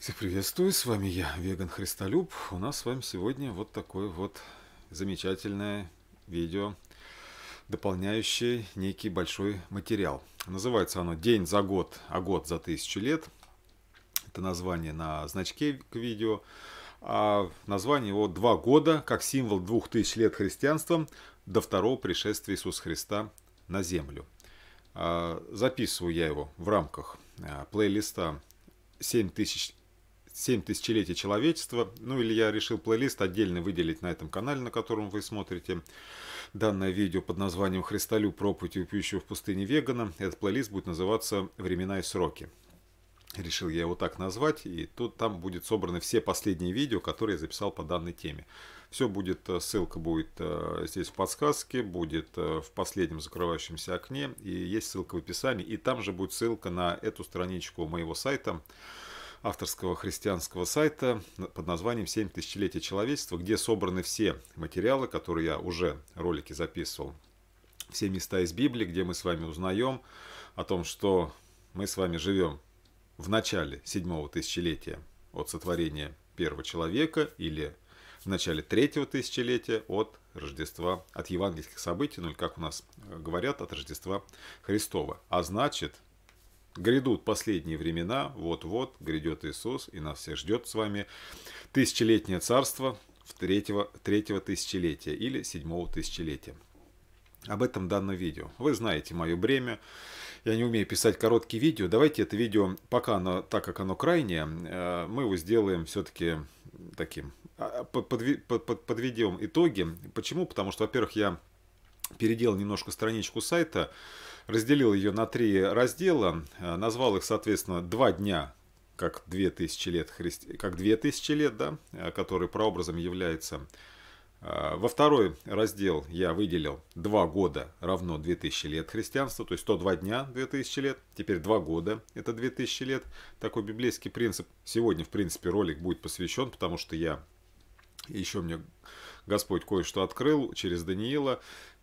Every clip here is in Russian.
Всех приветствую, с вами я, Веган Христолюб. У нас с вами сегодня вот такое вот замечательное видео, дополняющее некий большой материал. Называется оно «День за год, а год за тысячу лет». Это название на значке к видео. А название его «Два года как символ двух тысяч лет христианства до второго пришествия Иисуса Христа на землю». А, записываю я его в рамках а, плейлиста тысяч». 7 тысячелетий человечества. Ну или я решил плейлист отдельно выделить на этом канале, на котором вы смотрите данное видео под названием Христолю Проповедь вопиющего в пустыне вегана». Этот плейлист будет называться «Времена и сроки». Решил я его так назвать, и тут там будет собраны все последние видео, которые я записал по данной теме. Все будет, э, ссылка будет э, здесь в подсказке, будет э, в последнем закрывающемся окне, и есть ссылка в описании, и там же будет ссылка на эту страничку моего сайта, авторского христианского сайта под названием «Семь тысячелетий человечества», где собраны все материалы, которые я уже ролики записывал. Все места из Библии, где мы с вами узнаем о том, что мы с вами живем в начале седьмого тысячелетия от сотворения первого человека или в начале третьего тысячелетия от Рождества, от евангельских событий, ну или как у нас говорят, от Рождества Христова. А значит, Грядут последние времена, вот-вот грядет Иисус, и нас всех ждет с вами тысячелетнее царство в третьего, третьего тысячелетия или седьмого тысячелетия. Об этом данном видео. Вы знаете мое бремя. Я не умею писать короткие видео. Давайте это видео, пока оно, так как оно крайнее, э, мы его сделаем все-таки таким. А, а, Подведем итоги. Почему? Потому что, во-первых, я переделал немножко страничку сайта, разделил ее на три раздела, э, назвал их, соответственно, «Два дня» как 2000 лет, христи... как 2000 лет да, э, который прообразом является. Э, во второй раздел я выделил два года равно 2000 лет христианства, то есть 102 дня 2000 лет, теперь два года это 2000 лет. Такой библейский принцип. Сегодня, в принципе, ролик будет посвящен, потому что я еще мне Господь кое-что открыл через Даниила.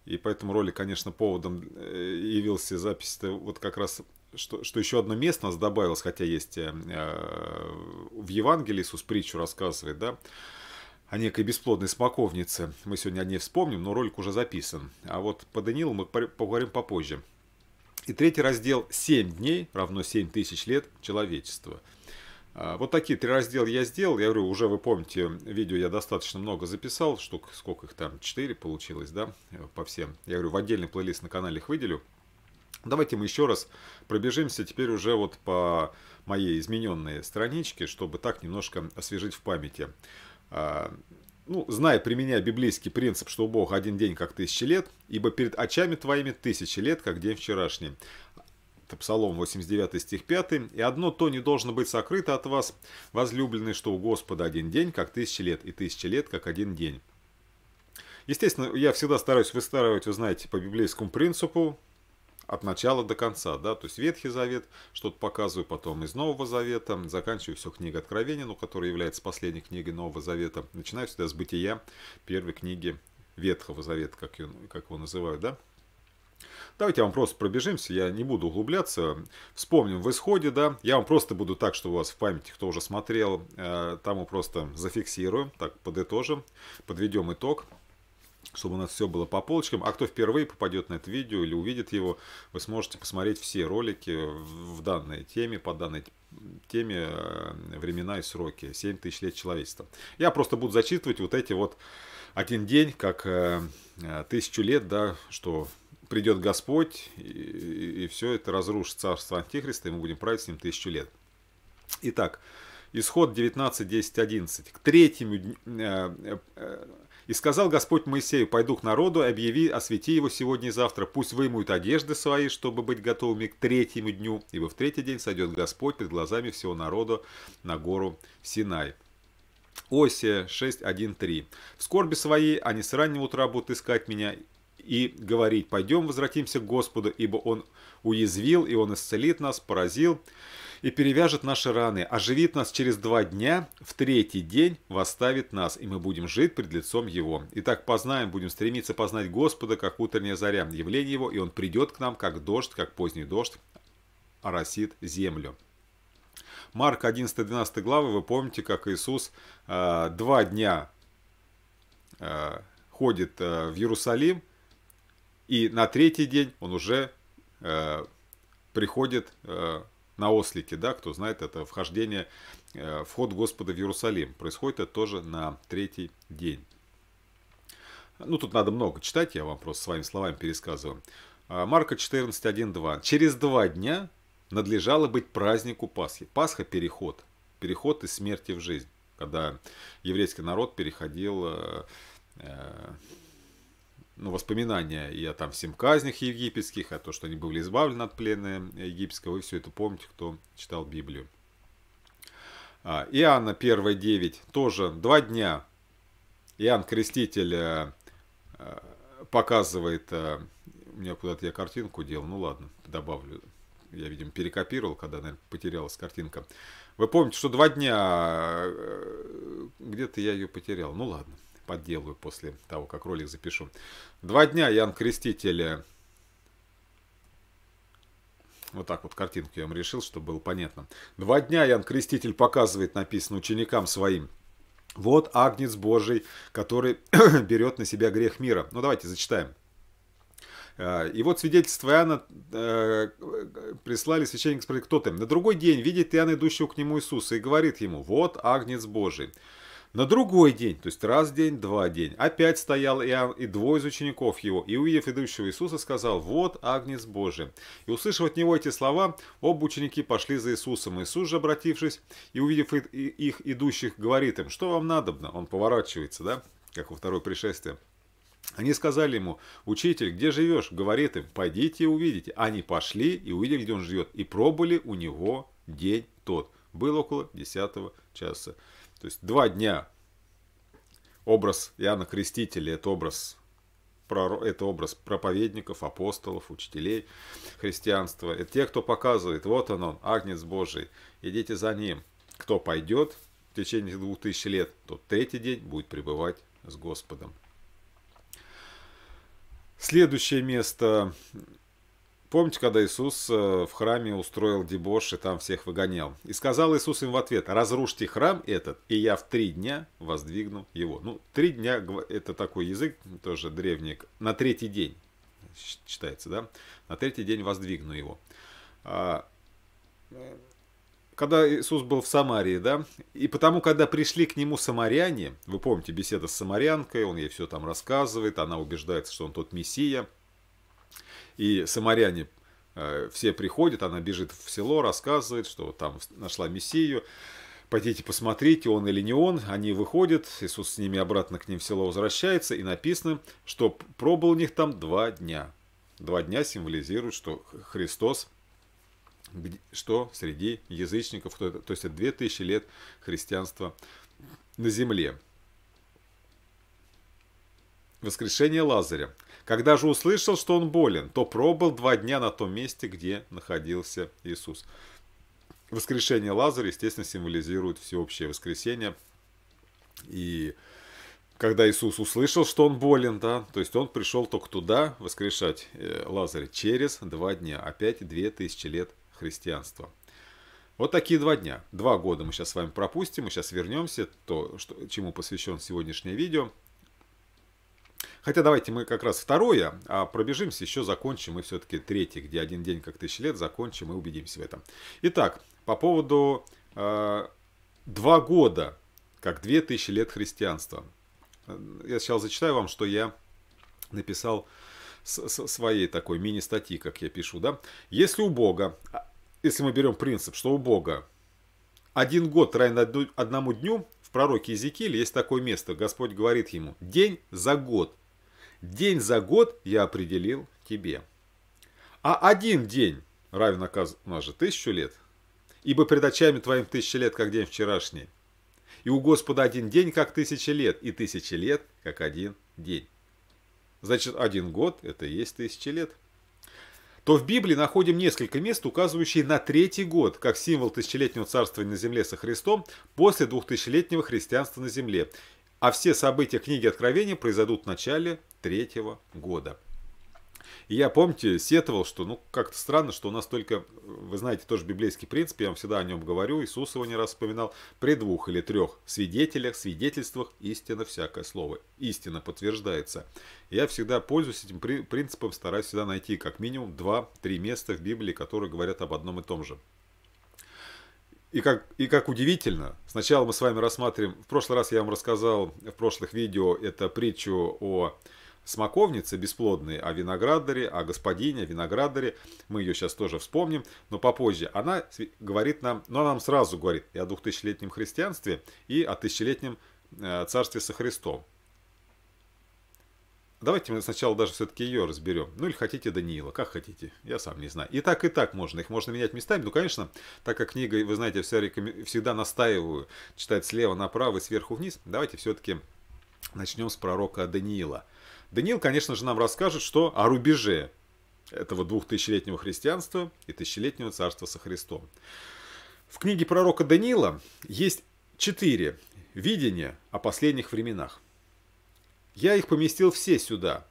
И поэтому ролик, конечно, поводом э, явился запись-то вот как раз что, что еще одно место нас добавилось, хотя есть э, э, в Евангелии Иисус притчу рассказывает, да, о некой бесплодной смоковнице. Мы сегодня о ней вспомним, но ролик уже записан. А вот по Даниилу мы поговорим попозже. И третий раздел «Семь дней равно семь тысяч лет человечества». А, вот такие три раздела я сделал. Я говорю, уже вы помните, видео я достаточно много записал, штук, сколько их там, 4 получилось, да, по всем. Я говорю, в отдельный плейлист на канале их выделю. Давайте мы еще раз пробежимся теперь уже вот по моей измененной страничке, чтобы так немножко освежить в памяти. А, ну, зная применяя библейский принцип, что у Бога один день, как тысячи лет, ибо перед очами твоими тысячи лет, как день вчерашний. Это Псалом 89 стих 5. «И одно то не должно быть сокрыто от вас, возлюбленный, что у Господа один день, как тысячи лет, и тысячи лет, как один день». Естественно, я всегда стараюсь выстраивать, вы знаете, по библейскому принципу, от начала до конца, да, то есть Ветхий Завет, что-то показываю потом из Нового Завета, заканчиваю все книгой Откровения, ну, которая является последней книгой Нового Завета, начинаю всегда с Бытия, первой книги Ветхого Завета, как, ее, как его называют, да, Давайте я вам просто пробежимся, я не буду углубляться. Вспомним в исходе, да. Я вам просто буду так, что у вас в памяти, кто уже смотрел, э, там мы просто зафиксируем, так, подытожим, подведем итог чтобы у нас все было по полочкам. А кто впервые попадет на это видео или увидит его, вы сможете посмотреть все ролики в данной теме, по данной теме э, времена и сроки. 7 тысяч лет человечества. Я просто буду зачитывать вот эти вот один день, как э, тысячу лет, да, что придет Господь, и, и, и все это разрушит царство Антихриста, и мы будем править с ним тысячу лет. Итак, исход 19, 10, 11. К третьему э, э, э, и сказал Господь Моисею, пойду к народу, объяви, освети его сегодня и завтра, пусть вымоют одежды свои, чтобы быть готовыми к третьему дню, ибо в третий день сойдет Господь перед глазами всего народа на гору Синай. Осия 6.1.3. В скорби своей они с раннего утра будут искать меня, и говорить, пойдем возвратимся к Господу, ибо Он уязвил, и Он исцелит нас, поразил, и перевяжет наши раны, оживит нас через два дня, в третий день восставит нас, и мы будем жить пред лицом Его. и так познаем, будем стремиться познать Господа, как утренняя заря, явление Его, и Он придет к нам, как дождь, как поздний дождь, оросит землю. Марк 11-12 главы, вы помните, как Иисус э, два дня э, ходит э, в Иерусалим, и на третий день он уже э, приходит э, на ослике, да, кто знает, это вхождение, э, вход Господа в Иерусалим. Происходит это тоже на третий день. Ну, тут надо много читать, я вам просто своими словами пересказываю. А, Марка 14.1.2. Через два дня надлежало быть празднику Пасхи. Пасха – переход. Переход из смерти в жизнь. Когда еврейский народ переходил э, э ну, воспоминания и о там всем казнях египетских, о том, что они были избавлены от плена египетского. Вы все это помните, кто читал Библию. А, Иоанна 1.9 тоже два дня. Иоанн Креститель а, а, показывает... А, у меня куда-то я картинку делал, ну ладно, добавлю. Я, видимо, перекопировал, когда, наверное, потерялась картинка. Вы помните, что два дня где-то я ее потерял. Ну ладно подделаю после того, как ролик запишу. Два дня Ян Креститель. Вот так вот картинку я вам решил, чтобы было понятно. Два дня Ян Креститель показывает, написано, ученикам своим. Вот агнец Божий, который берет на себя грех мира. Ну, давайте зачитаем. Э, и вот свидетельство Иоанна э, прислали священник спросил, кто ты? На другой день видит Иоанн, идущего к нему Иисуса, и говорит ему, вот Агнец Божий. На другой день, то есть раз день, два день, опять стоял Иоанн и двое из учеников его, и увидев идущего Иисуса, сказал, вот Агнец Божий. И услышав от него эти слова, оба ученики пошли за Иисусом. Иисус же, обратившись и увидев их идущих, говорит им, что вам надобно? Он поворачивается, да, как во второе пришествие. Они сказали ему, «Учитель, где живешь?» Говорит им, «Пойдите и увидите». Они пошли и увидели, где он живет, и пробыли у него день тот. был около десятого часа. То есть два дня образ Иоанна Крестителя – это образ это образ проповедников, апостолов, учителей христианства. Это те, кто показывает, вот он он, Агнец Божий, идите за ним. Кто пойдет в течение двух тысяч лет, тот третий день будет пребывать с Господом. Следующее место Помните, когда Иисус э, в храме устроил дебош и там всех выгонял? И сказал Иисус им в ответ, разрушьте храм этот, и я в три дня воздвигну его. Ну, три дня, это такой язык, тоже древний, на третий день, считается, да? На третий день воздвигну его. А, когда Иисус был в Самарии, да? И потому, когда пришли к нему самаряне, вы помните, беседа с самарянкой, он ей все там рассказывает, она убеждается, что он тот мессия – и самаряне э, все приходят, она бежит в село, рассказывает, что там нашла Мессию. Пойдите посмотрите, он или не он. Они выходят, Иисус с ними обратно к ним в село возвращается, и написано, что пробыл у них там два дня. Два дня символизирует, что Христос что среди язычников, то есть это 2000 лет христианства на земле. Воскрешение Лазаря. Когда же услышал, что он болен, то пробыл два дня на том месте, где находился Иисус. Воскрешение Лазаря, естественно, символизирует всеобщее воскресение. И когда Иисус услышал, что он болен, да, то есть он пришел только туда воскрешать э, Лазаря через два дня, опять две тысячи лет христианства. Вот такие два дня. Два года мы сейчас с вами пропустим, мы сейчас вернемся, то, что, чему посвящен сегодняшнее видео. Хотя давайте мы как раз второе а пробежимся, еще закончим и все-таки третье, где один день как тысяч лет, закончим и убедимся в этом. Итак, по поводу э, два года, как две тысячи лет христианства. Э, я сейчас зачитаю вам, что я написал с своей такой мини-статьи, как я пишу, да. Если у Бога, а, если мы берем принцип, что у Бога один год равен одному дню, в пророке Иезекииле есть такое место, Господь говорит ему, день за год День за год я определил тебе. А один день равен, у нас же, тысячу лет. Ибо пред очами твоим тысяча лет, как день вчерашний. И у Господа один день, как тысяча лет, и тысяча лет, как один день. Значит, один год – это и есть тысяча лет. То в Библии находим несколько мест, указывающие на третий год, как символ тысячелетнего царствования на земле со Христом после двухтысячелетнего христианства на земле а все события книги Откровения произойдут в начале третьего года. И я, помните, сетовал, что ну как-то странно, что у нас только, вы знаете, тоже библейский принцип, я вам всегда о нем говорю, Иисус его не раз вспоминал, при двух или трех свидетелях, свидетельствах истина всякое слово. Истина подтверждается. Я всегда пользуюсь этим принципом, стараюсь всегда найти как минимум два-три места в Библии, которые говорят об одном и том же и как, и как удивительно, сначала мы с вами рассмотрим, в прошлый раз я вам рассказал в прошлых видео, это притчу о смоковнице бесплодной, о виноградаре, о господине, о виноградаре. Мы ее сейчас тоже вспомним, но попозже. Она говорит нам, но она нам сразу говорит и о двухтысячелетнем христианстве, и о тысячелетнем э, царстве со Христом. Давайте мы сначала даже все-таки ее разберем. Ну или хотите Даниила, как хотите, я сам не знаю. И так, и так можно, их можно менять местами. Ну, конечно, так как книга, вы знаете, вся рекомен... всегда настаиваю читать слева направо и сверху вниз, давайте все-таки начнем с пророка Даниила. Даниил, конечно же, нам расскажет, что о рубеже этого двухтысячелетнего христианства и тысячелетнего царства со Христом. В книге пророка Даниила есть четыре видения о последних временах. Я их поместил все сюда.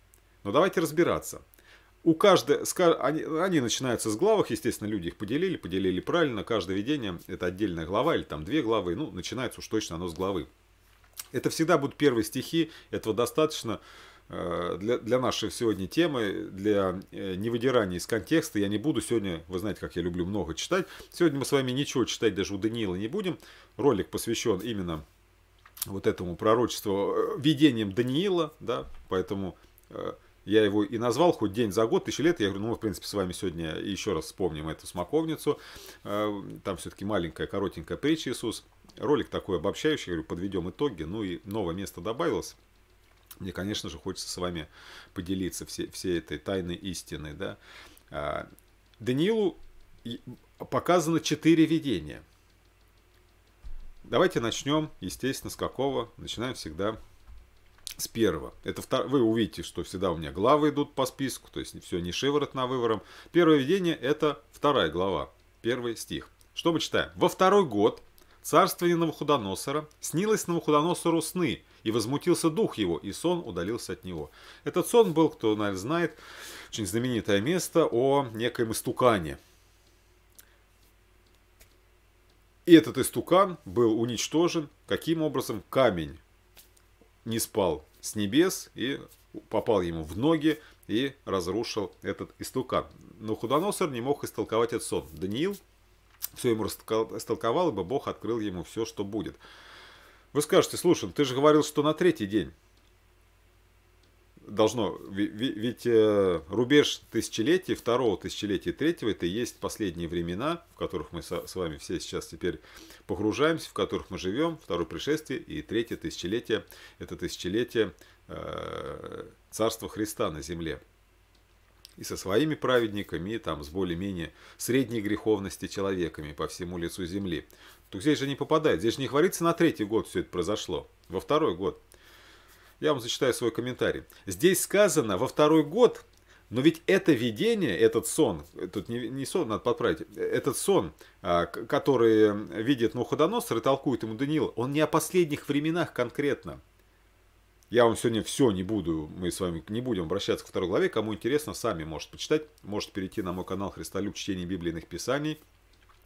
Но давайте разбираться. У каждой, они, они начинаются с главах, естественно, люди их поделили, поделили правильно, каждое видение это отдельная глава или там две главы, ну, начинается уж точно оно с главы. Это всегда будут первые стихи, этого достаточно э, для, для нашей сегодня темы, для э, невыдирания из контекста, я не буду сегодня, вы знаете, как я люблю много читать, сегодня мы с вами ничего читать даже у Даниила не будем, ролик посвящен именно вот этому пророчеству, э, видением Даниила, да, поэтому э, я его и назвал, хоть день за год, тысячи лет. Я говорю, ну, мы, в принципе, с вами сегодня еще раз вспомним эту смоковницу. Э, там все-таки маленькая, коротенькая притча Иисус. Ролик такой обобщающий, говорю, подведем итоги. Ну и новое место добавилось. Мне, конечно же, хочется с вами поделиться все, все этой тайной истиной, Да? А, Даниилу показано четыре видения – Давайте начнем, естественно, с какого? Начинаем всегда с первого. Это втор... Вы увидите, что всегда у меня главы идут по списку, то есть все не шиворот на вывором. Первое видение – это вторая глава, первый стих. Что мы читаем? «Во второй год царствование Новохудоносора снилось Новохудоносору сны, и возмутился дух его, и сон удалился от него». Этот сон был, кто, наверное, знает, очень знаменитое место о некоем истукане – И этот истукан был уничтожен. Каким образом? Камень не спал с небес и попал ему в ноги и разрушил этот истукан. Но Худоносор не мог истолковать этот сон. Даниил все ему истолковал, ибо Бог открыл ему все, что будет. Вы скажете, слушай, ты же говорил, что на третий день должно, ведь э, рубеж тысячелетий, второго тысячелетия, третьего, это и есть последние времена, в которых мы с вами все сейчас теперь погружаемся, в которых мы живем, второе пришествие и третье тысячелетие, это тысячелетие э, Царства Христа на земле. И со своими праведниками, и там с более-менее средней греховности человеками по всему лицу земли. То здесь же не попадает, здесь же не говорится на третий год все это произошло, во второй год я вам зачитаю свой комментарий. Здесь сказано, во второй год, но ведь это видение, этот сон, тут не, не сон, надо подправить, этот сон, а, который видит Новоходоносор и толкует ему Даниил, он не о последних временах конкретно. Я вам сегодня все не буду, мы с вами не будем обращаться ко второй главе. Кому интересно, сами можете почитать. Можете перейти на мой канал Христолюб Чтение Библийных Писаний.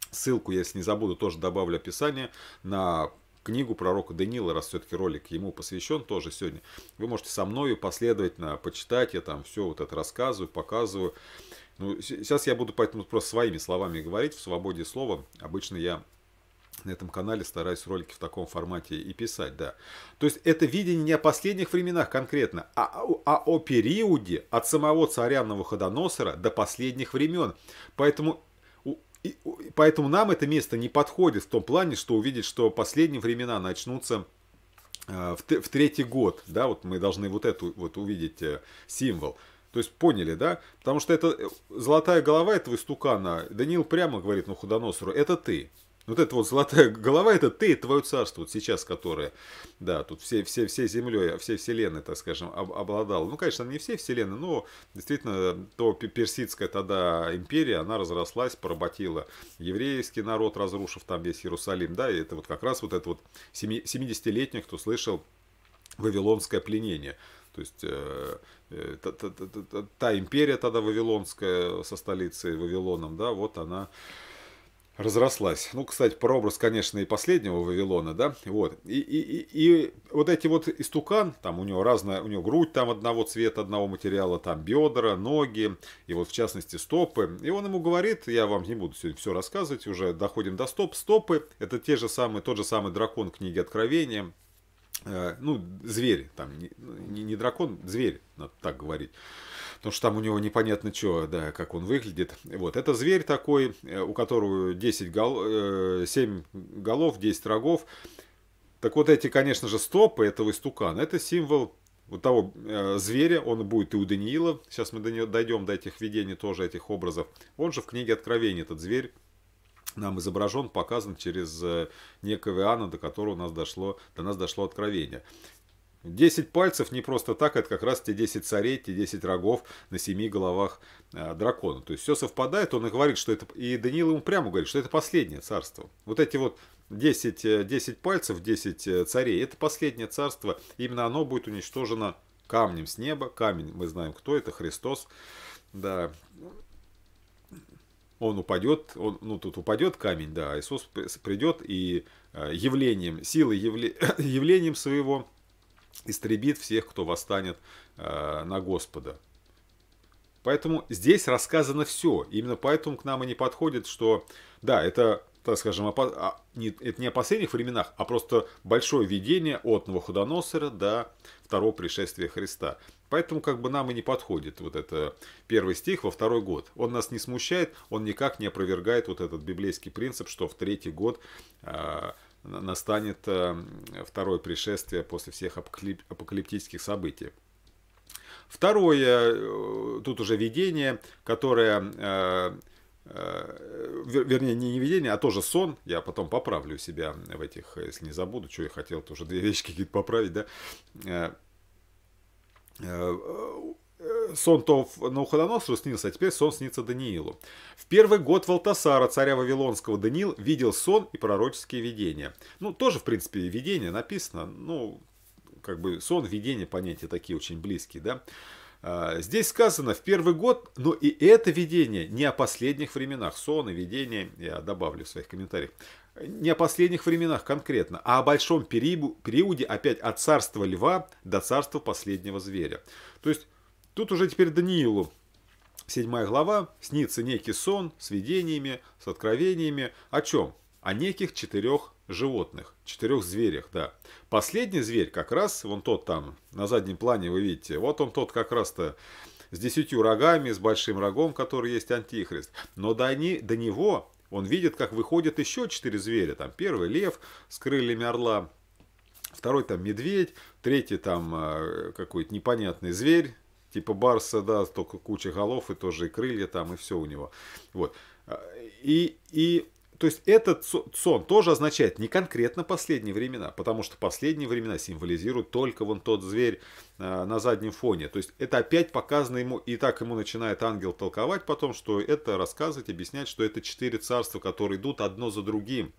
Ссылку, если не забуду, тоже добавлю описание на книгу пророка Даниила, раз все-таки ролик ему посвящен тоже сегодня, вы можете со мною последовательно почитать, я там все вот это рассказываю, показываю. Ну, сейчас я буду поэтому просто своими словами говорить, в свободе слова. Обычно я на этом канале стараюсь ролики в таком формате и писать, да. То есть это видение не о последних временах конкретно, а, а о периоде от самого царя Навуходоносора до последних времен. Поэтому и, поэтому нам это место не подходит в том плане, что увидеть, что последние времена начнутся э, в, в третий год, да, вот мы должны вот эту вот увидеть э, символ. То есть поняли, да? Потому что это э, золотая голова этого истукана. Даниил прямо говорит на ну, Худоносору, это ты. Вот эта вот золотая голова, это ты и твое царство, вот сейчас которое, да, тут все, все, все землей, все вселенной, так скажем, об, обладало. Ну, конечно, не все вселенные, но действительно, то персидская тогда империя, она разрослась, поработила еврейский народ, разрушив там весь Иерусалим, да, и это вот как раз вот это вот 70-летний, кто слышал, Вавилонское пленение. То есть э, э, та, та, та, та империя тогда вавилонская со столицей Вавилоном, да, вот она разрослась. Ну, кстати, прообраз, конечно, и последнего Вавилона, да, вот. И, и, и, вот эти вот истукан, там у него разная, у него грудь там одного цвета, одного материала, там бедра, ноги, и вот в частности стопы. И он ему говорит, я вам не буду сегодня все рассказывать, уже доходим до стоп. Стопы – это те же самые, тот же самый дракон книги Откровения, э, ну, зверь, там, не, не дракон, зверь, надо так говорить потому что там у него непонятно что, да, как он выглядит. Вот, это зверь такой, э, у которого 10 гол... 7 э, голов, 10 рогов. Так вот эти, конечно же, стопы этого истукана, это символ вот того э, зверя, он будет и у Даниила, сейчас мы дойдем до этих видений тоже, этих образов. Он же в книге Откровения этот зверь нам изображен, показан через э, некого Иоанна, до которого у нас дошло, до нас дошло откровение. Десять пальцев не просто так, это как раз те 10 царей, те 10 рогов на семи головах э, дракона. То есть все совпадает, он и говорит, что это... И Даниил ему прямо говорит, что это последнее царство. Вот эти вот 10, 10 э, пальцев, 10 э, царей, это последнее царство. Именно оно будет уничтожено камнем с неба. Камень, мы знаем, кто это, Христос. Да. Он упадет, он, ну тут упадет камень, да, а Иисус придет и явлением, силой явле, явлением своего истребит всех, кто восстанет э, на Господа. Поэтому здесь рассказано все. Именно поэтому к нам и не подходит, что да, это, так скажем, опо... А, не, это не о последних временах, а просто большое видение от Новоходоносора до второго пришествия Христа. Поэтому как бы нам и не подходит вот это первый стих во второй год. Он нас не смущает, он никак не опровергает вот этот библейский принцип, что в третий год э, настанет э, второе пришествие после всех апокалиптических событий. Второе, э, тут уже видение, которое, э, вернее, не видение, а тоже сон. Я потом поправлю себя в этих, если не забуду, что я хотел, тоже две вещи какие-то поправить, да Э, сон то Науходоносору снился, а теперь сон снится Даниилу. В первый год Валтасара, царя Вавилонского, Даниил видел сон и пророческие видения. Ну, тоже, в принципе, видение написано, ну, как бы сон, видение, понятия такие очень близкие, да. А, здесь сказано в первый год, но и это видение не о последних временах. Сон и видение, я добавлю в своих комментариях, не о последних временах конкретно, а о большом периоде опять от царства льва до царства последнего зверя. То есть Тут уже теперь Даниилу. Седьмая глава снится некий сон с видениями, с откровениями. О чем? О неких четырех животных, четырех зверях, да. Последний зверь как раз, вон тот там, на заднем плане вы видите, вот он тот как раз-то с десятью рогами, с большим рогом, который есть антихрист. Но до, не, до него он видит, как выходят еще четыре зверя. Там первый лев с крыльями орла, второй там медведь, третий там э, какой-то непонятный зверь, Типа Барса, да, только куча голов и тоже и крылья там, и все у него. Вот. А, и, и то есть этот сон тоже означает не конкретно последние времена, потому что последние времена символизируют только вон тот зверь а, на заднем фоне. То есть это опять показано ему, и так ему начинает ангел толковать потом, что это рассказывать, объяснять, что это четыре царства, которые идут одно за другим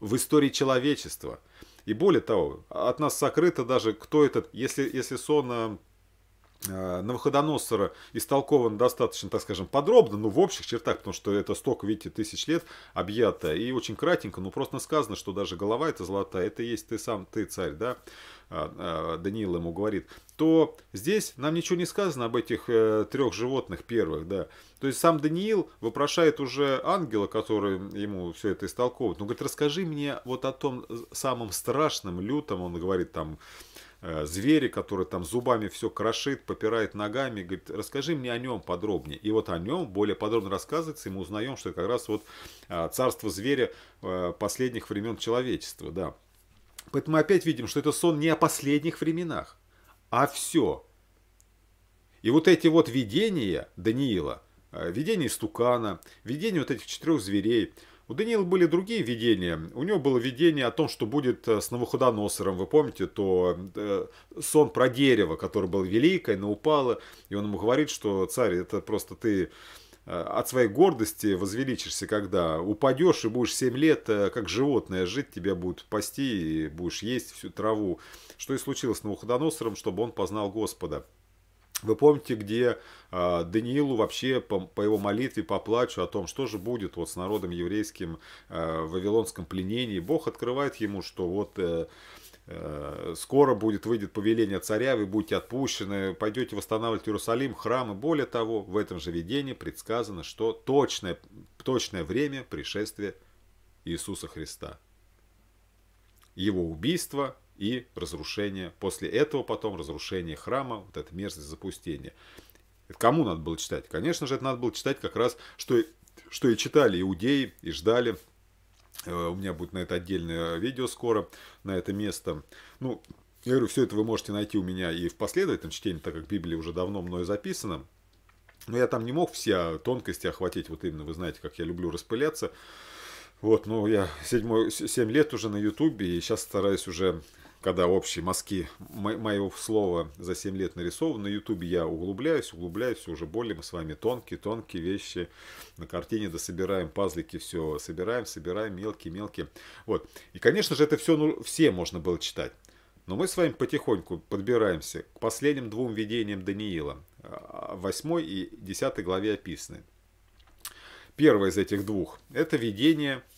в истории человечества. И более того, от нас сокрыто даже, кто этот, если, если сон а, Э, Новоходоносора истолкован достаточно, так скажем, подробно, ну, в общих чертах, потому что это столько, видите, тысяч лет объято, и очень кратенько, ну, просто сказано, что даже голова это золотая, это есть ты сам, ты царь, да, а, а, Даниил ему говорит, то здесь нам ничего не сказано об этих э, трех животных первых, да. То есть сам Даниил вопрошает уже ангела, который ему все это истолковывает. Ну, говорит, расскажи мне вот о том самом страшном, лютом, он говорит там, Э, звери, который там зубами все крошит, попирает ногами, говорит, расскажи мне о нем подробнее. И вот о нем более подробно рассказывается, и мы узнаем, что как раз вот э, царство зверя э, последних времен человечества, да. Поэтому мы опять видим, что это сон не о последних временах, а все. И вот эти вот видения Даниила, видение стукана, видение вот этих четырех зверей – у Даниила были другие видения. У него было видение о том, что будет э, с Новоходоносором. Вы помните, то э, сон про дерево, которое было великое, но упало. И он ему говорит, что царь, это просто ты э, от своей гордости возвеличишься, когда упадешь и будешь 7 лет э, как животное жить, тебя будут пасти и будешь есть всю траву. Что и случилось с Навуходоносором, чтобы он познал Господа. Вы помните, где э, Даниилу вообще по, по его молитве, по плачу о том, что же будет вот с народом еврейским э, в вавилонском пленении. Бог открывает ему, что вот э, э, скоро будет, выйдет повеление царя, вы будете отпущены, пойдете восстанавливать Иерусалим, храм. И более того, в этом же видении предсказано, что точное, точное время пришествия Иисуса Христа. Его убийство – и разрушение. После этого потом разрушение храма, вот это мерзость запустения. Это кому надо было читать? Конечно же, это надо было читать как раз, что, что и читали иудеи, и ждали. Э, у меня будет на это отдельное видео скоро, на это место. Ну, я говорю, все это вы можете найти у меня и в последовательном чтении, так как Библия уже давно мною записана. Но я там не мог все тонкости охватить, вот именно, вы знаете, как я люблю распыляться. Вот, ну, я 7, 7 лет уже на Ютубе, и сейчас стараюсь уже когда общие мазки мо моего слова за 7 лет нарисованы, на ютубе я углубляюсь, углубляюсь, уже более мы с вами тонкие-тонкие вещи на картине дособираем, пазлики все собираем, собираем, мелкие-мелкие. Вот. И, конечно же, это все, ну, все можно было читать. Но мы с вами потихоньку подбираемся к последним двум видениям Даниила, 8 а, и 10 главе описаны. Первое из этих двух – это видение –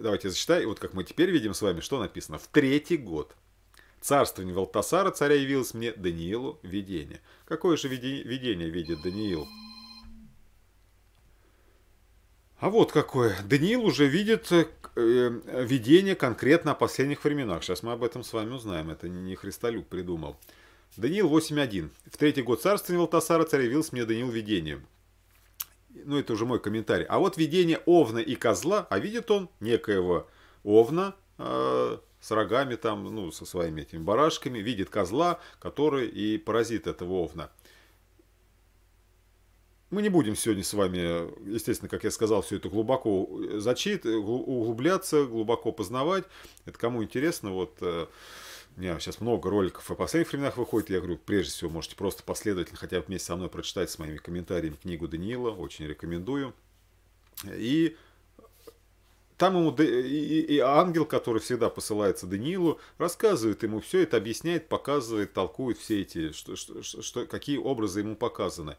давайте зачитаю, вот как мы теперь видим с вами, что написано. В третий год царствования Валтасара царя явилось мне Даниилу видение. Какое же видение видит Даниил? А вот какое. Даниил уже видит э, э, видение конкретно о последних временах. Сейчас мы об этом с вами узнаем. Это не Христолюк придумал. Даниил 8.1. В третий год царствования Валтасара царя явилось мне Даниил видением ну это уже мой комментарий, а вот видение Овна и Козла, а видит он некоего Овна, э, с рогами там, ну, со своими этими барашками, видит козла, который и паразит этого овна. Мы не будем сегодня с вами, естественно, как я сказал, все это глубоко зачит, углубляться, глубоко познавать. Это кому интересно, вот э, не, сейчас много роликов о последних временах выходит. Я говорю, прежде всего, можете просто последовательно хотя бы вместе со мной прочитать с моими комментариями книгу Даниила. Очень рекомендую. И там ему и, и ангел, который всегда посылается Даниилу, рассказывает ему все это, объясняет, показывает, толкует все эти, что, что, что, какие образы ему показаны.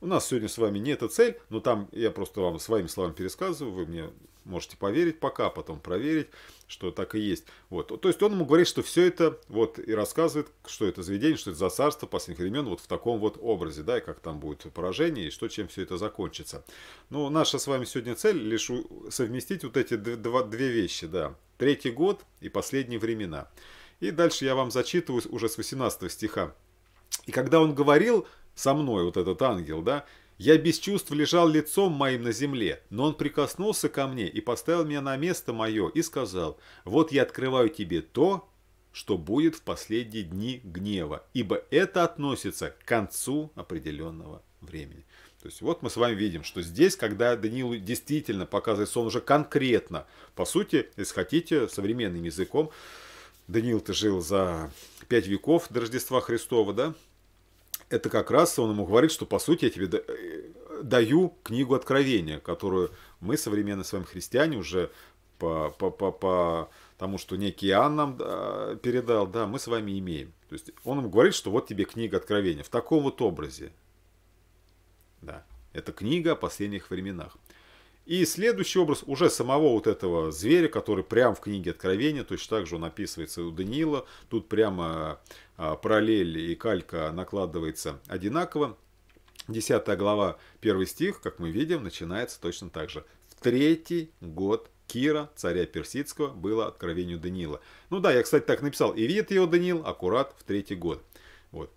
У нас сегодня с вами не эта цель, но там я просто вам своими словами пересказываю, вы мне Можете поверить пока, потом проверить, что так и есть. Вот. То есть он ему говорит, что все это вот и рассказывает, что это заведение, что это за царство последних времен вот в таком вот образе, да, и как там будет поражение, и что, чем все это закончится. Но наша с вами сегодня цель лишь совместить вот эти два, две вещи, да. Третий год и последние времена. И дальше я вам зачитываю уже с 18 стиха. И когда он говорил со мной, вот этот ангел, да, я без чувств лежал лицом моим на земле, но он прикоснулся ко мне и поставил меня на место мое и сказал, «Вот я открываю тебе то, что будет в последние дни гнева, ибо это относится к концу определенного времени». То есть вот мы с вами видим, что здесь, когда Даниилу действительно показывает сон уже конкретно, по сути, если хотите, современным языком, Даниил-то жил за пять веков до Рождества Христова, да, это как раз он ему говорит, что по сути я тебе э, даю книгу Откровения, которую мы, современные с вами христиане, уже по, по, по, по тому, что некий Иоанн нам передал, да, мы с вами имеем. То есть он ему говорит, что вот тебе книга Откровения в таком вот образе. Да, это книга о последних временах. И следующий образ уже самого вот этого зверя, который прямо в книге Откровения, точно так же он описывается у Даниила. Тут прямо а, параллель и калька накладывается одинаково. Десятая глава, первый стих, как мы видим, начинается точно так же. В третий год Кира, царя персидского, было откровению Даниила. Ну да, я, кстати, так написал. И видит его Даниил аккурат в третий год. Вот.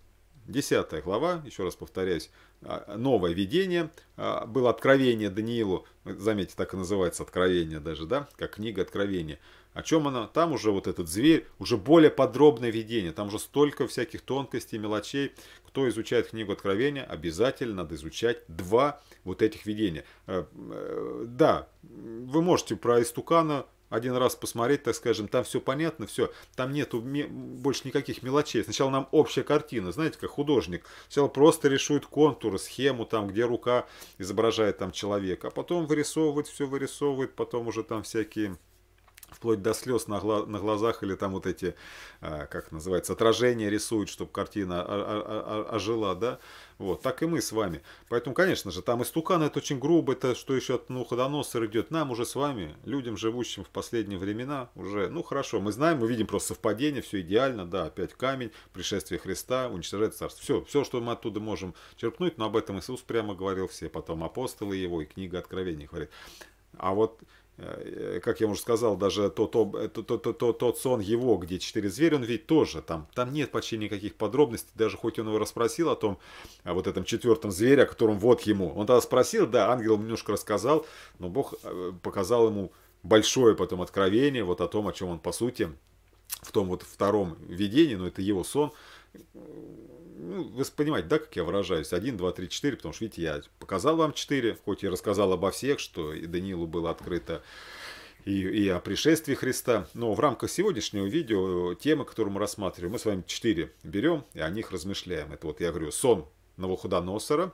10 глава, еще раз повторяюсь, а, новое видение, а, было откровение Даниилу, заметьте, так и называется откровение даже, да, как книга откровения. О чем она? Там уже вот этот зверь, уже более подробное видение, там уже столько всяких тонкостей, мелочей. Кто изучает книгу Откровения, обязательно надо изучать два вот этих видения. Э, э, да, вы можете про истукана один раз посмотреть, так скажем, там все понятно, все, там нету больше никаких мелочей. Сначала нам общая картина, знаете, как художник. Сначала просто рисует контур, схему, там, где рука изображает там человека, а потом вырисовывает, все вырисовывает, потом уже там всякие вплоть до слез на, гла на глазах или там вот эти, а, как называется, отражения рисуют, чтобы картина ожила, да, вот, так и мы с вами. Поэтому, конечно же, там истукан это очень грубо, это что еще от ну, ходоносора идет. Нам уже с вами, людям, живущим в последние времена, уже, ну хорошо, мы знаем, мы видим просто совпадение, все идеально, да, опять камень, пришествие Христа, уничтожает царство. Все, все, что мы оттуда можем черпнуть, но об этом Иисус прямо говорил все, потом апостолы его и книга Откровений говорит. А вот Э, как я уже сказал, даже тот, тот, э, тот, тот, тот сон его, где четыре зверя, он ведь тоже, там, там нет почти никаких подробностей, даже хоть он его расспросил о том, о вот этом четвертом звере, о котором вот ему. Он тогда спросил, да, ангел немножко рассказал, но Бог э, показал ему большое потом откровение вот о том, о чем он по сути в том вот втором видении, но это его сон, ну, вы понимаете, да, как я выражаюсь, 1, 2, 3, 4, потому что, видите, я показал вам 4, хоть я рассказал обо всех, что и Даниилу было открыто и, и о пришествии Христа. Но в рамках сегодняшнего видео темы, которые мы рассматриваем, мы с вами 4 берем и о них размышляем. Это вот я говорю, сон Навуходоносора,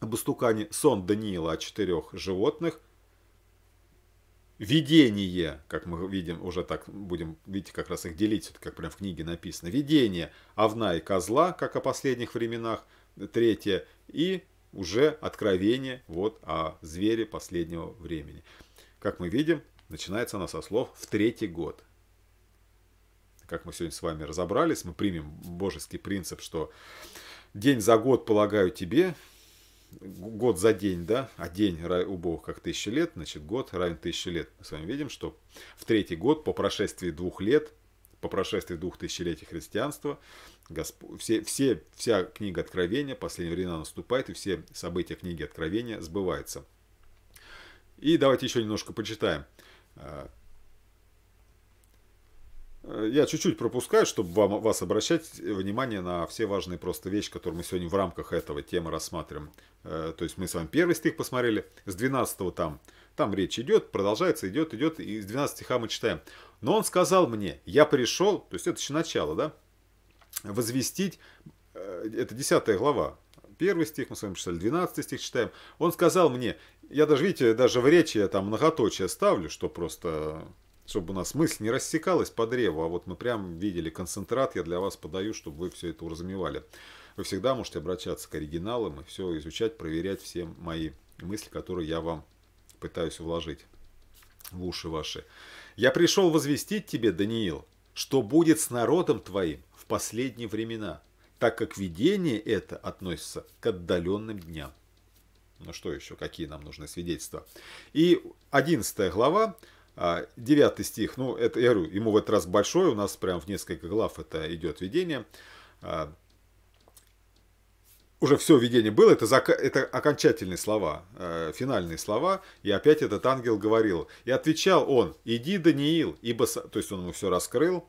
об истукане, сон Даниила о четырех животных – видение, как мы видим, уже так будем, видите, как раз их делить, это как прям в книге написано, видение овна и козла, как о последних временах, третье, и уже откровение вот о звере последнего времени. Как мы видим, начинается она со слов «в третий год». Как мы сегодня с вами разобрались, мы примем божеский принцип, что день за год полагаю тебе, год за день, да, а день у Бога как тысяча лет, значит, год равен тысяче лет. Мы с вами видим, что в третий год по прошествии двух лет, по прошествии двух тысячелетий христианства, Господь, все, все, вся книга Откровения, последние времена наступает, и все события книги Откровения сбываются. И давайте еще немножко почитаем э, Э, я чуть-чуть пропускаю, чтобы вам, вас обращать внимание на все важные просто вещи, которые мы сегодня в рамках этого темы рассматриваем. Э, то есть мы с вами первый стих посмотрели, с 12 там, там речь идет, продолжается, идет, идет, и с 12 стиха мы читаем. Но он сказал мне, я пришел, то есть это еще начало, да, возвестить, э, это 10 глава, первый стих мы с вами читали, 12 стих читаем. Он сказал мне, я даже, видите, даже в речи я там многоточие ставлю, что просто чтобы у нас мысль не рассекалась по древу, а вот мы прям видели концентрат, я для вас подаю, чтобы вы все это уразумевали. Вы всегда можете обращаться к оригиналам и все изучать, проверять все мои мысли, которые я вам пытаюсь вложить в уши ваши. «Я пришел возвестить тебе, Даниил, что будет с народом твоим в последние времена, так как видение это относится к отдаленным дням». Ну что еще, какие нам нужны свидетельства? И 11 глава, а, девятый стих, ну, это, я говорю, ему в этот раз большой, у нас прям в несколько глав это идет видение. А, уже все видение было, это, зак... это окончательные слова, э, финальные слова. И опять этот ангел говорил. И отвечал он, иди, Даниил, ибо... То есть он ему все раскрыл.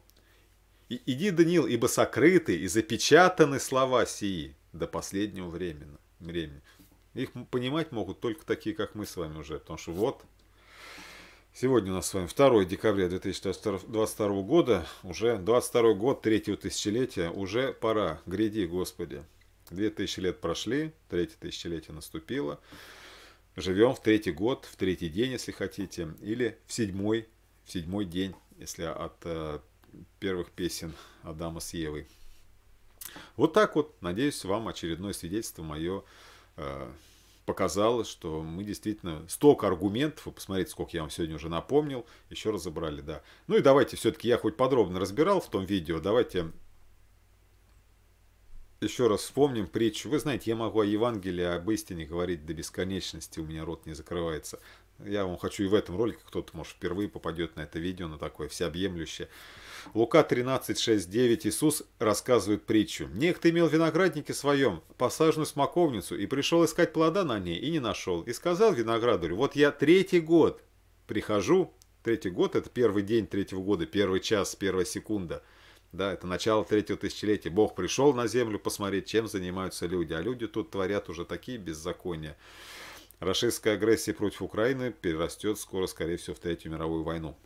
Иди, Даниил, ибо сокрыты и запечатаны слова сии до последнего времени. времени. Их понимать могут только такие, как мы с вами уже, потому что вот Сегодня у нас с вами 2 декабря 2022 года, уже 22 год третьего тысячелетия, уже пора, гряди, Господи. Две тысячи лет прошли, третье тысячелетие наступило. Живем в третий год, в третий день, если хотите, или в седьмой, в седьмой день, если от э, первых песен Адама с Евой. Вот так вот, надеюсь, вам очередное свидетельство мое э, показало, что мы действительно столько аргументов, и посмотрите, сколько я вам сегодня уже напомнил, еще разобрали, да. Ну и давайте все-таки, я хоть подробно разбирал в том видео, давайте еще раз вспомним притчу. Вы знаете, я могу о Евангелии, об истине говорить до бесконечности, у меня рот не закрывается. Я вам хочу и в этом ролике, кто-то, может, впервые попадет на это видео, на такое всеобъемлющее. Лука 13, 6, 9 Иисус рассказывает притчу. «Некто имел виноградники своем, посаженную смоковницу, и пришел искать плода на ней, и не нашел. И сказал виноградарю, вот я третий год прихожу, третий год – это первый день третьего года, первый час, первая секунда – да, это начало третьего тысячелетия. Бог пришел на землю посмотреть, чем занимаются люди. А люди тут творят уже такие беззакония. Российская агрессия против Украины перерастет скоро, скорее всего, в Третью мировую войну.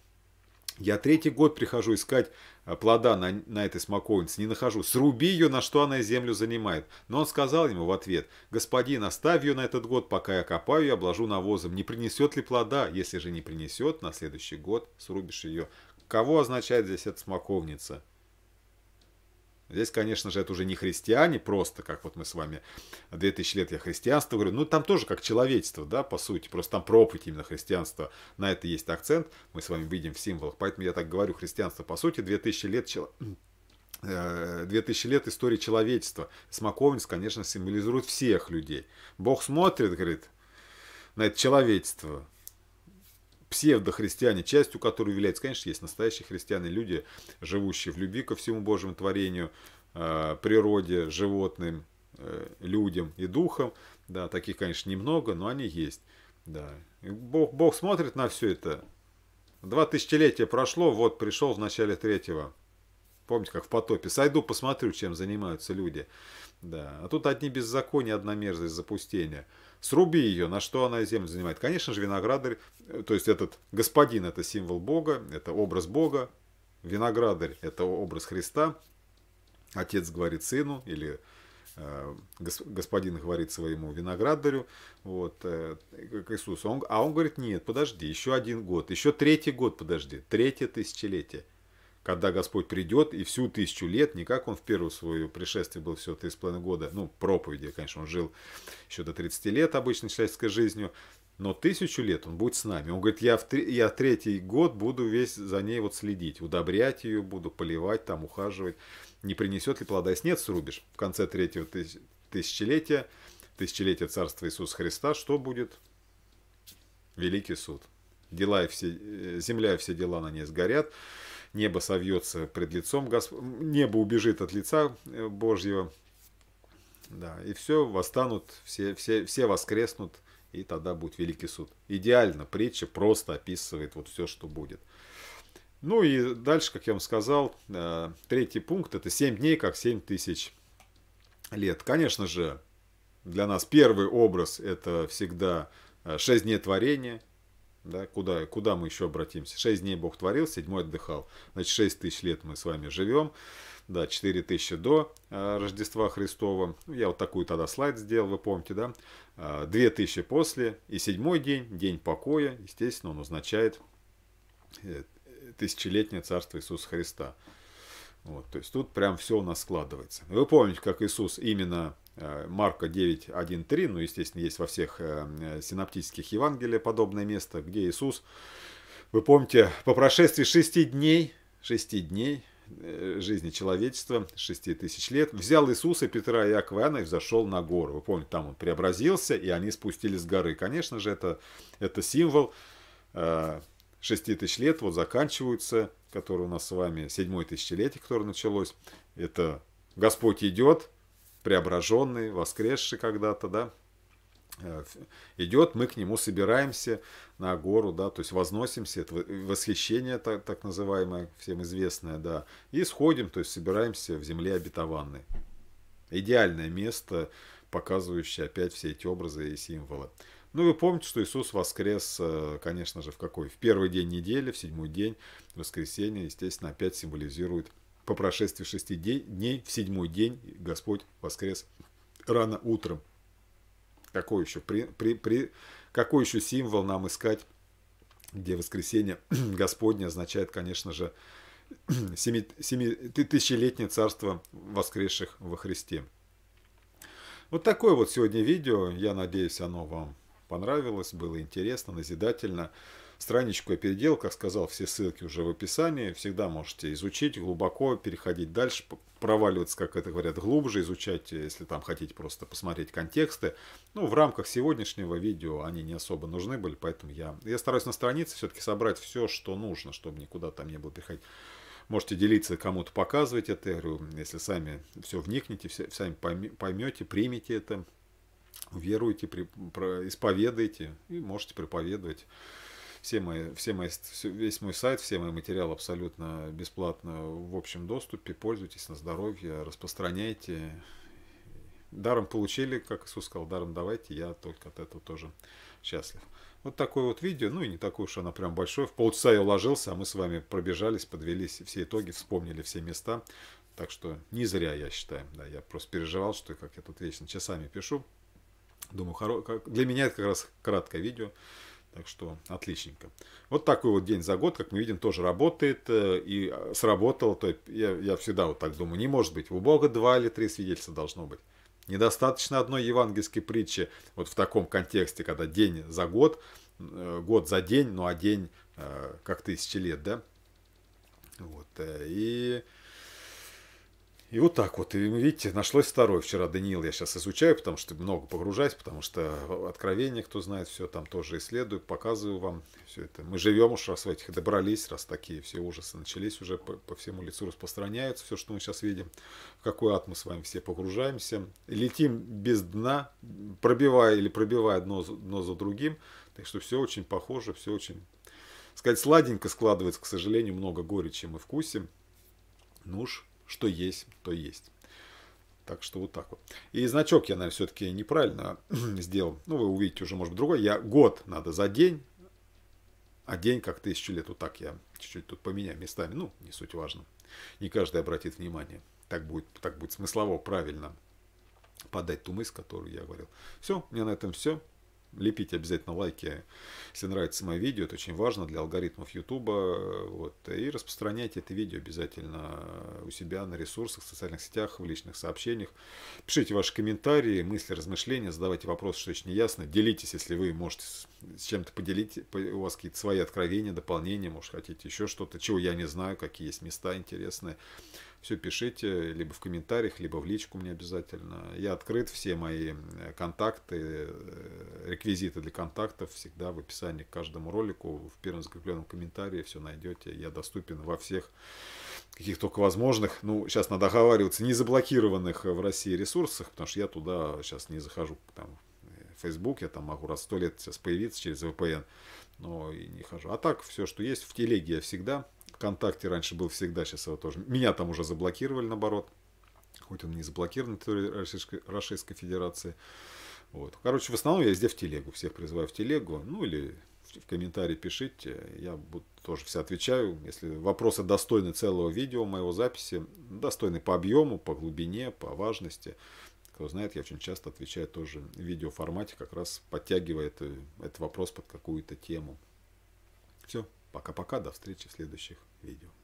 Я третий год прихожу искать а, плода на, на этой смоковнице, не нахожу. Сруби ее, на что она землю занимает. Но он сказал ему в ответ, господин, оставь ее на этот год, пока я копаю и обложу навозом. Не принесет ли плода? Если же не принесет, на следующий год срубишь ее. Кого означает здесь эта смоковница? Здесь, конечно же, это уже не христиане, просто как вот мы с вами 2000 лет я христианство говорю. Ну, там тоже как человечество, да, по сути. Просто там проповедь именно христианства. На это есть акцент. Мы с вами видим в символах. Поэтому я так говорю, христианство, по сути, 2000 лет человек. Э, 2000 лет истории человечества. Смоковниц, конечно, символизирует всех людей. Бог смотрит, говорит, на это человечество псевдохристиане, частью которой являются, конечно, есть настоящие христиане, люди, живущие в любви ко всему Божьему творению, э, природе, животным, э, людям и духам. Да, таких, конечно, немного, но они есть. Да. Бог, Бог смотрит на все это. Два тысячелетия прошло, вот пришел в начале третьего. Помните, как в потопе. Сойду, посмотрю, чем занимаются люди. Да. А тут одни беззакония, одна мерзость, запустение. Сруби ее, на что она землю занимает. Конечно же, виноградарь, э, то есть этот господин – это символ Бога, это образ Бога, виноградарь – это образ Христа, отец говорит сыну или э, господин говорит своему виноградарю, вот, э, к Иисусу, а он говорит, нет, подожди, еще один год, еще третий год, подожди, третье тысячелетие – когда Господь придет, и всю тысячу лет, не как он в первую свою пришествие был все три с половиной года, ну, проповеди, конечно, он жил еще до 30 лет обычной человеческой жизнью, но тысячу лет он будет с нами. Он говорит, я, в три, я третий год буду весь за ней вот следить, удобрять ее буду, поливать, там, ухаживать. Не принесет ли плода? Если нет, срубишь. В конце третьего тысяч, тысячелетия, тысячелетия Царства Иисуса Христа, что будет? Великий суд. Дела и все, э, земля и все дела на ней сгорят небо совьется пред лицом Господь, небо убежит от лица э, Божьего, да, и все, восстанут, все, все, все воскреснут, и тогда будет великий суд. Идеально, притча просто описывает вот все, что будет. Ну и дальше, как я вам сказал, э, третий пункт, это 7 дней, как 7 тысяч лет. Конечно же, для нас первый образ это всегда 6 э, дней творения, да, куда, куда мы еще обратимся? Шесть дней Бог творил, седьмой отдыхал. Значит, шесть тысяч лет мы с вами живем. Да, четыре тысячи до а, Рождества Христова. Ну, я вот такую тогда слайд сделал, вы помните, да? А, две тысячи после. И седьмой день, день покоя, естественно, он означает э, тысячелетнее царство Иисуса Христа. Вот, то есть тут прям все у нас складывается. Вы помните, как Иисус именно Э, Марка 9.1.3, ну, естественно, есть во всех э, синаптических Евангелиях подобное место, где Иисус, вы помните, по прошествии шести дней, шести дней э, жизни человечества, шести тысяч лет, взял Иисуса, Петра, и Иоанна и взошел на гору. Вы помните, там он преобразился, и они спустились с горы. Конечно же, это, это символ шести тысяч лет, вот заканчиваются, которые у нас с вами, седьмое тысячелетие, которое началось, это Господь идет, преображенный, воскресший когда-то, да, э, идет, мы к нему собираемся на гору, да, то есть возносимся, это восхищение так, так называемое, всем известное, да, и сходим, то есть собираемся в земле обетованной. Идеальное место, показывающее опять все эти образы и символы. Ну, вы помните, что Иисус воскрес, э, конечно же, в какой? В первый день недели, в седьмой день, воскресенье, естественно, опять символизирует по прошествии шести дней, в седьмой день Господь воскрес рано утром. Какой еще, при, при, при, какой еще символ нам искать, где воскресение Господне означает, конечно же, семи, семи, тысячелетнее царство воскресших во Христе. Вот такое вот сегодня видео. Я надеюсь, оно вам понравилось, было интересно, назидательно страничку переделал, как сказал, все ссылки уже в описании, всегда можете изучить глубоко, переходить дальше, проваливаться, как это говорят, глубже, изучать, э, если там хотите просто посмотреть контексты. Ну, в рамках сегодняшнего видео они не особо нужны были, поэтому я, я стараюсь на странице все-таки собрать все, что нужно, чтобы никуда там не было переходить. Можете делиться, кому-то показывать это, я говорю, если сами все вникнете, все, сами поймете, примете это, веруете, при, исповедуете и можете проповедовать. Все мои, все мои, весь мой сайт, все мои материалы абсолютно бесплатно в общем доступе. Пользуйтесь на здоровье, распространяйте. Даром получили, как Иисус сказал, даром давайте, я только от этого тоже счастлив. Вот такое вот видео, ну и не такое уж оно прям большое. В полчаса я уложился, а мы с вами пробежались, подвелись все итоги, вспомнили все места. Так что не зря, я считаю. Да, я просто переживал, что как я тут вечно часами пишу. Думаю, хоро... для меня это как раз краткое видео. Так что отличненько. Вот такой вот день за год, как мы видим, тоже работает э, и а, сработало. То есть я, я всегда вот так думаю, не может быть. У Бога два или три свидетельства должно быть. Недостаточно одной евангельской притчи вот в таком контексте, когда день за год, э, год за день, ну а день э, как тысячи лет, да? Вот. И и вот так вот. И видите, нашлось второй. Вчера Даниил я сейчас изучаю, потому что много погружаюсь, потому что откровение, кто знает, все там тоже исследую, показываю вам все это. Мы живем уж, раз в этих добрались, раз такие все ужасы начались уже по, по всему лицу распространяются, все, что мы сейчас видим, в какой ад мы с вами все погружаемся. Летим без дна, пробивая или пробивая дно, дно за другим. Так что все очень похоже, все очень, сказать, сладенько складывается, к сожалению, много горечи мы вкусим. Ну уж, что есть, то есть. Так что вот так вот. И значок я, наверное, все-таки неправильно сделал. Ну, вы увидите уже, может быть, другой. Я год надо за день, а день как тысячу лет. Вот так я чуть-чуть тут поменяю местами. Ну, не суть важно. Не каждый обратит внимание. Так будет, так будет смыслово правильно подать ту мысль, которую я говорил. Все, у меня на этом все лепите обязательно лайки, если нравится мое видео, это очень важно для алгоритмов YouTube. Вот, и распространяйте это видео обязательно у себя на ресурсах, в социальных сетях, в личных сообщениях. Пишите ваши комментарии, мысли, размышления, задавайте вопросы, что очень ясно. Делитесь, если вы можете с чем-то поделить, у вас какие-то свои откровения, дополнения, может, хотите еще что-то, чего я не знаю, какие есть места интересные все пишите либо в комментариях, либо в личку мне обязательно. Я открыт, все мои э, контакты, э, реквизиты для контактов всегда в описании к каждому ролику, в первом закрепленном комментарии все найдете. Я доступен во всех каких только возможных, ну, сейчас надо оговариваться, не заблокированных в России ресурсах, потому что я туда сейчас не захожу, там, э, Facebook, я там могу раз сто лет сейчас появиться через VPN, но и не хожу. А так, все, что есть в телеге я всегда, ВКонтакте раньше был всегда, сейчас его тоже. Меня там уже заблокировали, наоборот. Хоть он не заблокирован на территории Российской, Российской Федерации. Вот. Короче, в основном я везде в телегу. Всех призываю в телегу. Ну, или в, комментарии пишите. Я тоже все отвечаю. Если вопросы достойны целого видео, моего записи, достойны по объему, по глубине, по важности. Кто знает, я очень часто отвечаю тоже в видеоформате, как раз подтягивая это, этот вопрос под какую-то тему. Все, пока-пока, до встречи в следующих видео.